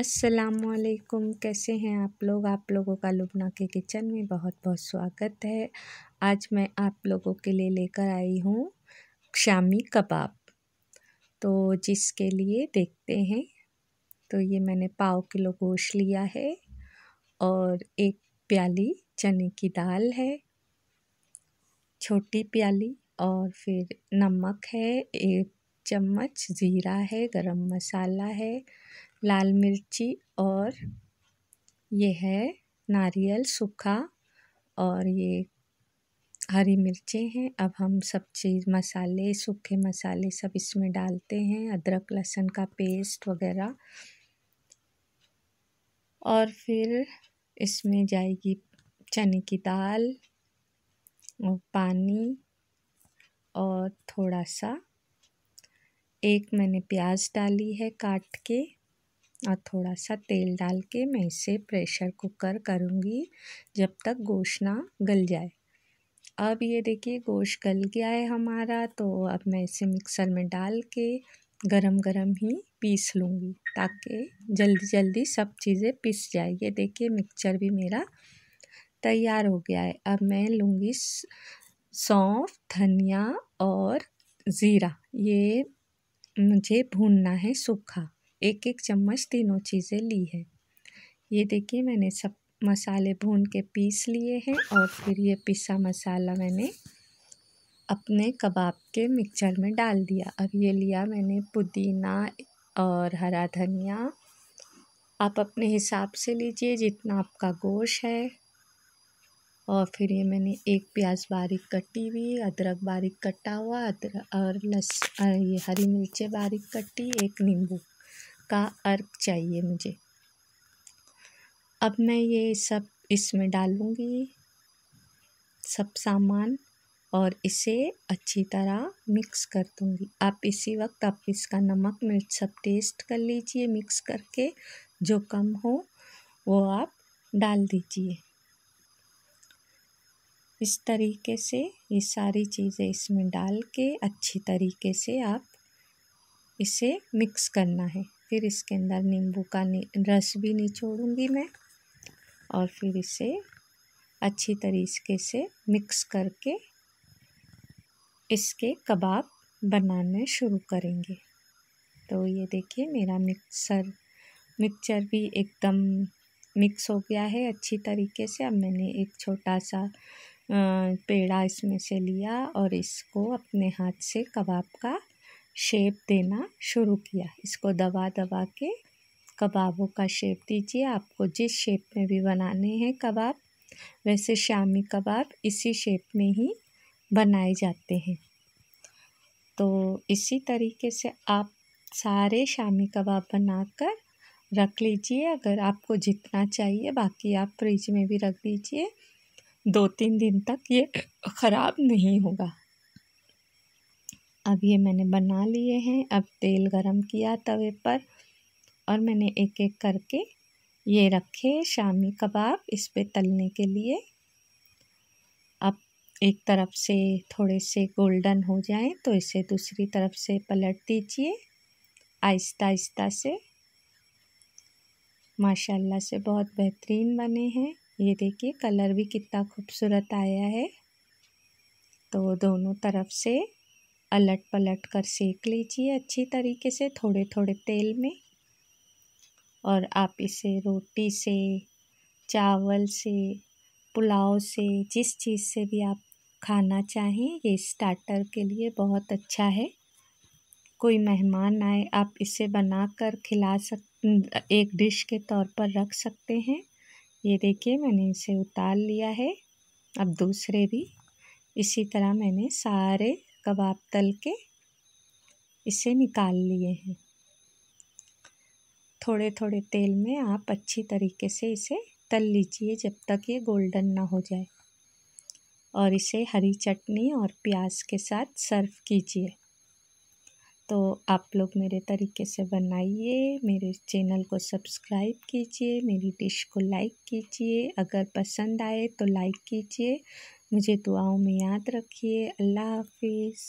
असलकुम कैसे हैं आप लोग आप लोगों का लुबना के किचन में बहुत बहुत स्वागत है आज मैं आप लोगों के लिए लेकर आई हूँ शामी कबाब तो जिसके लिए देखते हैं तो ये मैंने पाव किलो गोश्त लिया है और एक प्याली चने की दाल है छोटी प्याली और फिर नमक है एक चम्मच ज़ीरा है गरम मसाला है लाल मिर्ची और ये है नारियल सूखा और ये हरी मिर्चें हैं अब हम सब चीज़ मसाले सूखे मसाले सब इसमें डालते हैं अदरक लहसुन का पेस्ट वगैरह और फिर इसमें जाएगी चने की दाल और पानी और थोड़ा सा एक मैंने प्याज डाली है काट के और थोड़ा सा तेल डाल के मैं इसे प्रेशर कुकर करूँगी जब तक गोश्त ना गल जाए अब ये देखिए गोश्त गल गया है हमारा तो अब मैं इसे मिक्सर में डाल के गरम गरम ही पीस लूँगी ताकि जल्दी जल्दी सब चीज़ें पिस जाए ये देखिए मिक्सचर भी मेरा तैयार हो गया है अब मैं लूँगी सौंफ धनिया और ज़ीरा ये मुझे भूनना है सूखा एक एक चम्मच तीनों चीज़ें ली है ये देखिए मैंने सब मसाले भून के पीस लिए हैं और फिर ये पिसा मसाला मैंने अपने कबाब के मिक्सचर में डाल दिया अब ये लिया मैंने पुदीना और हरा धनिया आप अपने हिसाब से लीजिए जितना आपका गोश है और फिर ये मैंने एक प्याज बारीक कटी हुई अदरक बारीक कटा हुआ अदरक और लस ये हरी मिर्चें बारीक कटी एक नींबू का अर्क चाहिए मुझे अब मैं ये सब इसमें डालूँगी सब सामान और इसे अच्छी तरह मिक्स कर दूँगी आप इसी वक्त आप इसका नमक मिर्च सब टेस्ट कर लीजिए मिक्स करके जो कम हो वो आप डाल दीजिए इस तरीके से ये सारी चीज़ें इसमें डाल के अच्छी तरीके से आप इसे मिक्स करना है फिर इसके अंदर नींबू का नी, रस भी नहीं छोड़ूंगी मैं और फिर इसे अच्छी तरीके से मिक्स करके इसके कबाब बनाने शुरू करेंगे तो ये देखिए मेरा मिक्सर मिक्सर भी एकदम मिक्स हो गया है अच्छी तरीके से अब मैंने एक छोटा सा पेड़ा इसमें से लिया और इसको अपने हाथ से कबाब का शेप देना शुरू किया इसको दबा दबा के कबाबों का शेप दीजिए आपको जिस शेप में भी बनाने हैं कबाब वैसे शामी कबाब इसी शेप में ही बनाए जाते हैं तो इसी तरीके से आप सारे शामी कबाब बनाकर रख लीजिए अगर आपको जितना चाहिए बाकी आप फ्रिज में भी रख दीजिए दो तीन दिन तक ये ख़राब नहीं होगा अब ये मैंने बना लिए हैं अब तेल गरम किया तवे पर और मैंने एक एक करके ये रखे शामी कबाब इस पे तलने के लिए अब एक तरफ से थोड़े से गोल्डन हो जाएं तो इसे दूसरी तरफ से पलट दीजिए आहिस्ता आहिस्ता से माशाल्लाह से बहुत बेहतरीन बने हैं ये देखिए कलर भी कितना खूबसूरत आया है तो दोनों तरफ से अलट पलट कर सेक लीजिए अच्छी तरीके से थोड़े थोड़े तेल में और आप इसे रोटी से चावल से पुलाव से जिस चीज़ से भी आप खाना चाहें ये स्टार्टर के लिए बहुत अच्छा है कोई मेहमान आए आप इसे बना कर खिला सक एक डिश के तौर पर रख सकते हैं ये देखिए मैंने इसे उतार लिया है अब दूसरे भी इसी तरह मैंने सारे कबाब तल के इसे निकाल लिए हैं थोड़े थोड़े तेल में आप अच्छी तरीके से इसे तल लीजिए जब तक ये गोल्डन ना हो जाए और इसे हरी चटनी और प्याज के साथ सर्व कीजिए तो आप लोग मेरे तरीके से बनाइए मेरे चैनल को सब्सक्राइब कीजिए मेरी डिश को लाइक कीजिए अगर पसंद आए तो लाइक कीजिए मुझे दुआओं में याद रखिए अल्लाह हाफिज़